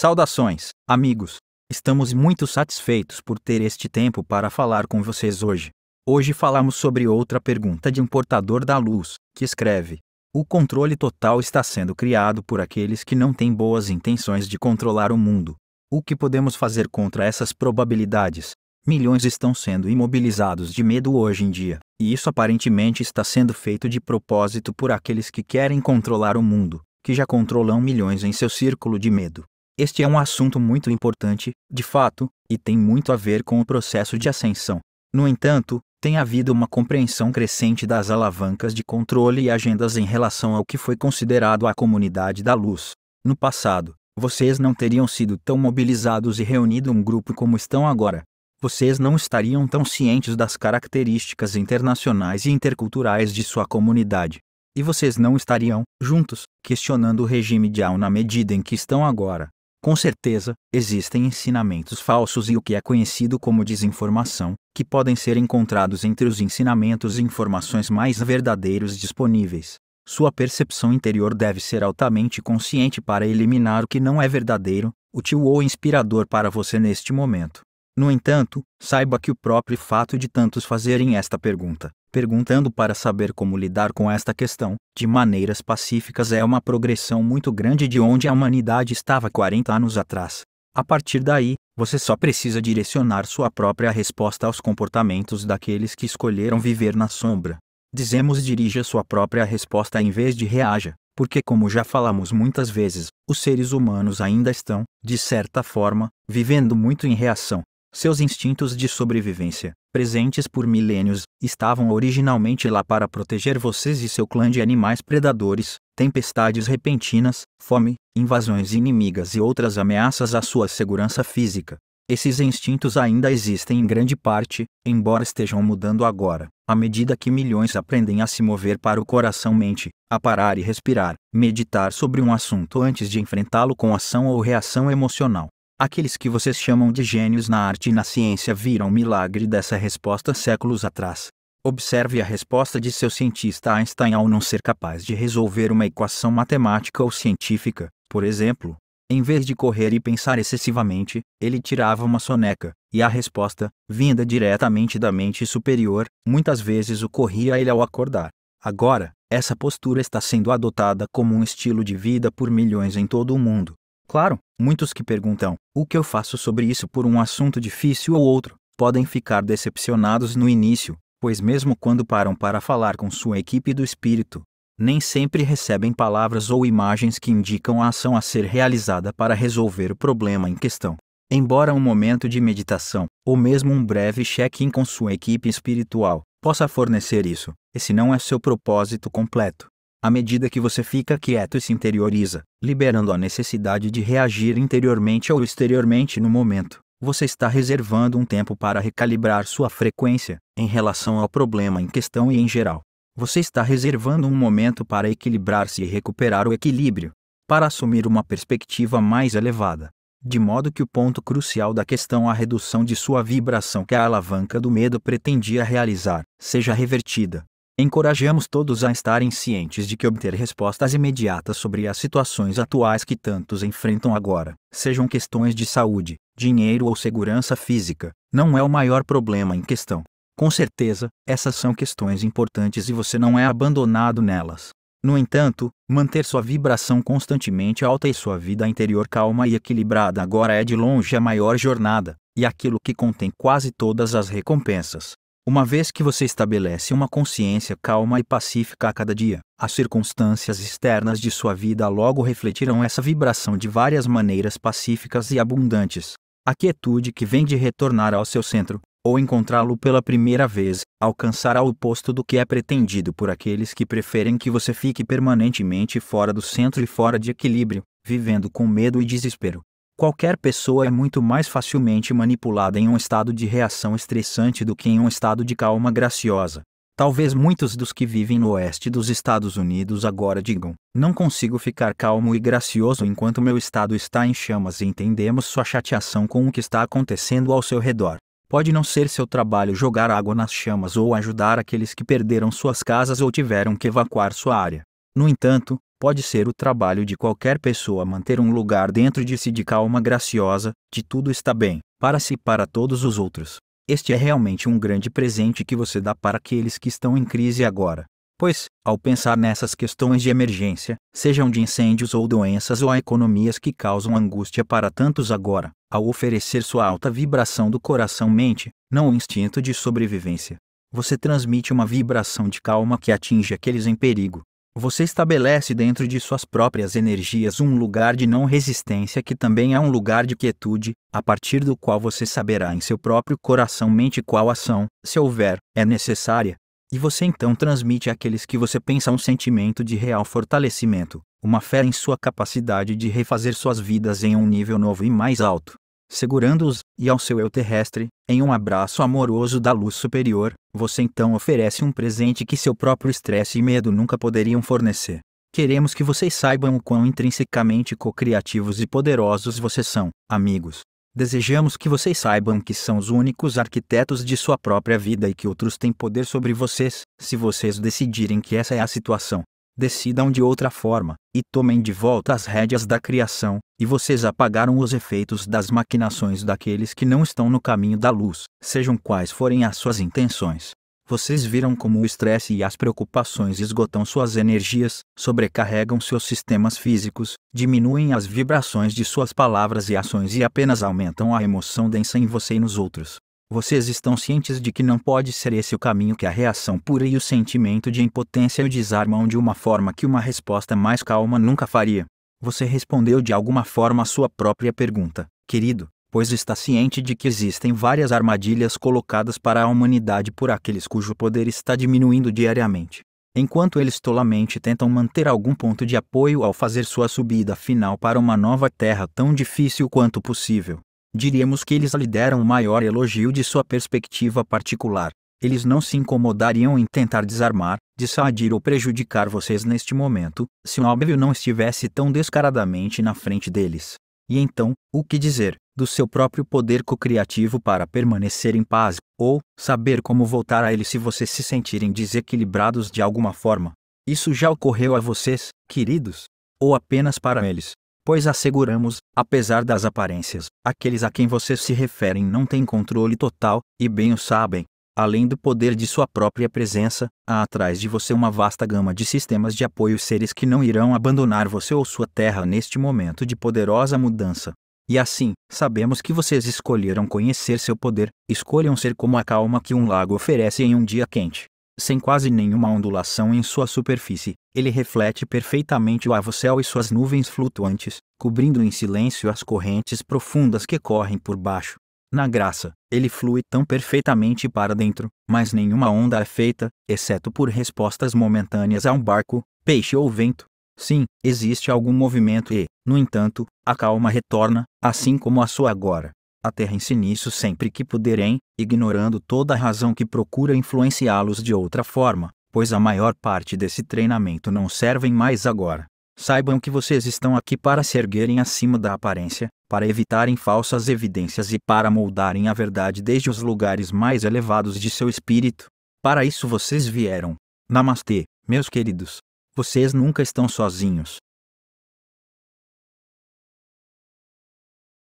Saudações, amigos! Estamos muito satisfeitos por ter este tempo para falar com vocês hoje. Hoje falamos sobre outra pergunta de um portador da luz, que escreve: O controle total está sendo criado por aqueles que não têm boas intenções de controlar o mundo. O que podemos fazer contra essas probabilidades? Milhões estão sendo imobilizados de medo hoje em dia, e isso aparentemente está sendo feito de propósito por aqueles que querem controlar o mundo, que já controlam milhões em seu círculo de medo. Este é um assunto muito importante, de fato, e tem muito a ver com o processo de ascensão. No entanto, tem havido uma compreensão crescente das alavancas de controle e agendas em relação ao que foi considerado a comunidade da luz. No passado, vocês não teriam sido tão mobilizados e reunido um grupo como estão agora. Vocês não estariam tão cientes das características internacionais e interculturais de sua comunidade. E vocês não estariam, juntos, questionando o regime de Al na medida em que estão agora. Com certeza, existem ensinamentos falsos e o que é conhecido como desinformação, que podem ser encontrados entre os ensinamentos e informações mais verdadeiros disponíveis. Sua percepção interior deve ser altamente consciente para eliminar o que não é verdadeiro, útil ou inspirador para você neste momento. No entanto, saiba que o próprio fato de tantos fazerem esta pergunta, perguntando para saber como lidar com esta questão, de maneiras pacíficas é uma progressão muito grande de onde a humanidade estava 40 anos atrás. A partir daí, você só precisa direcionar sua própria resposta aos comportamentos daqueles que escolheram viver na sombra. Dizemos dirija sua própria resposta em vez de reaja, porque, como já falamos muitas vezes, os seres humanos ainda estão, de certa forma, vivendo muito em reação, seus instintos de sobrevivência, presentes por milênios, estavam originalmente lá para proteger vocês e seu clã de animais predadores, tempestades repentinas, fome, invasões inimigas e outras ameaças à sua segurança física. Esses instintos ainda existem em grande parte, embora estejam mudando agora, à medida que milhões aprendem a se mover para o coração-mente, a parar e respirar, meditar sobre um assunto antes de enfrentá-lo com ação ou reação emocional. Aqueles que vocês chamam de gênios na arte e na ciência viram o milagre dessa resposta séculos atrás. Observe a resposta de seu cientista Einstein ao não ser capaz de resolver uma equação matemática ou científica, por exemplo. Em vez de correr e pensar excessivamente, ele tirava uma soneca, e a resposta, vinda diretamente da mente superior, muitas vezes ocorria a ele ao acordar. Agora, essa postura está sendo adotada como um estilo de vida por milhões em todo o mundo, Claro, muitos que perguntam o que eu faço sobre isso por um assunto difícil ou outro podem ficar decepcionados no início, pois, mesmo quando param para falar com sua equipe do espírito, nem sempre recebem palavras ou imagens que indicam a ação a ser realizada para resolver o problema em questão. Embora um momento de meditação, ou mesmo um breve check-in com sua equipe espiritual, possa fornecer isso, esse não é seu propósito completo. À medida que você fica quieto e se interioriza, liberando a necessidade de reagir interiormente ou exteriormente no momento, você está reservando um tempo para recalibrar sua frequência em relação ao problema em questão e em geral. Você está reservando um momento para equilibrar-se e recuperar o equilíbrio, para assumir uma perspectiva mais elevada, de modo que o ponto crucial da questão, a redução de sua vibração que a alavanca do medo pretendia realizar, seja revertida. Encorajamos todos a estarem cientes de que obter respostas imediatas sobre as situações atuais que tantos enfrentam agora, sejam questões de saúde, dinheiro ou segurança física, não é o maior problema em questão. Com certeza, essas são questões importantes e você não é abandonado nelas. No entanto, manter sua vibração constantemente alta e sua vida interior calma e equilibrada agora é de longe a maior jornada, e aquilo que contém quase todas as recompensas. Uma vez que você estabelece uma consciência calma e pacífica a cada dia, as circunstâncias externas de sua vida logo refletirão essa vibração de várias maneiras pacíficas e abundantes. A quietude que vem de retornar ao seu centro, ou encontrá-lo pela primeira vez, alcançará o oposto do que é pretendido por aqueles que preferem que você fique permanentemente fora do centro e fora de equilíbrio, vivendo com medo e desespero. Qualquer pessoa é muito mais facilmente manipulada em um estado de reação estressante do que em um estado de calma graciosa. Talvez muitos dos que vivem no oeste dos Estados Unidos agora digam: Não consigo ficar calmo e gracioso enquanto meu estado está em chamas e entendemos sua chateação com o que está acontecendo ao seu redor. Pode não ser seu trabalho jogar água nas chamas ou ajudar aqueles que perderam suas casas ou tiveram que evacuar sua área. No entanto, Pode ser o trabalho de qualquer pessoa manter um lugar dentro de si de calma graciosa, de tudo está bem, para si e para todos os outros. Este é realmente um grande presente que você dá para aqueles que estão em crise agora. Pois, ao pensar nessas questões de emergência, sejam de incêndios ou doenças ou a economias que causam angústia para tantos agora, ao oferecer sua alta vibração do coração-mente, não o instinto de sobrevivência, você transmite uma vibração de calma que atinge aqueles em perigo, você estabelece dentro de suas próprias energias um lugar de não resistência que também é um lugar de quietude, a partir do qual você saberá em seu próprio coração-mente qual ação, se houver, é necessária. E você então transmite àqueles que você pensa um sentimento de real fortalecimento, uma fé em sua capacidade de refazer suas vidas em um nível novo e mais alto segurando-os, e ao seu eu terrestre, em um abraço amoroso da luz superior, você então oferece um presente que seu próprio estresse e medo nunca poderiam fornecer. Queremos que vocês saibam o quão intrinsecamente co-criativos e poderosos vocês são, amigos. Desejamos que vocês saibam que são os únicos arquitetos de sua própria vida e que outros têm poder sobre vocês, se vocês decidirem que essa é a situação decidam de outra forma, e tomem de volta as rédeas da criação, e vocês apagaram os efeitos das maquinações daqueles que não estão no caminho da luz, sejam quais forem as suas intenções. Vocês viram como o estresse e as preocupações esgotam suas energias, sobrecarregam seus sistemas físicos, diminuem as vibrações de suas palavras e ações e apenas aumentam a emoção densa em você e nos outros. Vocês estão cientes de que não pode ser esse o caminho que a reação pura e o sentimento de impotência o desarmam de uma forma que uma resposta mais calma nunca faria. Você respondeu de alguma forma a sua própria pergunta, querido, pois está ciente de que existem várias armadilhas colocadas para a humanidade por aqueles cujo poder está diminuindo diariamente. Enquanto eles tolamente tentam manter algum ponto de apoio ao fazer sua subida final para uma nova terra tão difícil quanto possível, Diríamos que eles lhe deram o maior elogio de sua perspectiva particular. Eles não se incomodariam em tentar desarmar, dissuadir ou prejudicar vocês neste momento, se o óbvio não estivesse tão descaradamente na frente deles. E então, o que dizer, do seu próprio poder cocriativo para permanecer em paz, ou saber como voltar a ele se vocês se sentirem desequilibrados de alguma forma? Isso já ocorreu a vocês, queridos? Ou apenas para eles? pois asseguramos, apesar das aparências, aqueles a quem vocês se referem não têm controle total, e bem o sabem. Além do poder de sua própria presença, há atrás de você uma vasta gama de sistemas de apoio seres que não irão abandonar você ou sua terra neste momento de poderosa mudança. E assim, sabemos que vocês escolheram conhecer seu poder, escolham ser como a calma que um lago oferece em um dia quente sem quase nenhuma ondulação em sua superfície, ele reflete perfeitamente o avo-céu e suas nuvens flutuantes, cobrindo em silêncio as correntes profundas que correm por baixo. Na graça, ele flui tão perfeitamente para dentro, mas nenhuma onda é feita, exceto por respostas momentâneas a um barco, peixe ou vento. Sim, existe algum movimento e, no entanto, a calma retorna, assim como a sua agora aterrem-se nisso sempre que puderem, ignorando toda a razão que procura influenciá-los de outra forma, pois a maior parte desse treinamento não servem mais agora. Saibam que vocês estão aqui para se erguerem acima da aparência, para evitarem falsas evidências e para moldarem a verdade desde os lugares mais elevados de seu espírito. Para isso vocês vieram. Namastê, meus queridos. Vocês nunca estão sozinhos.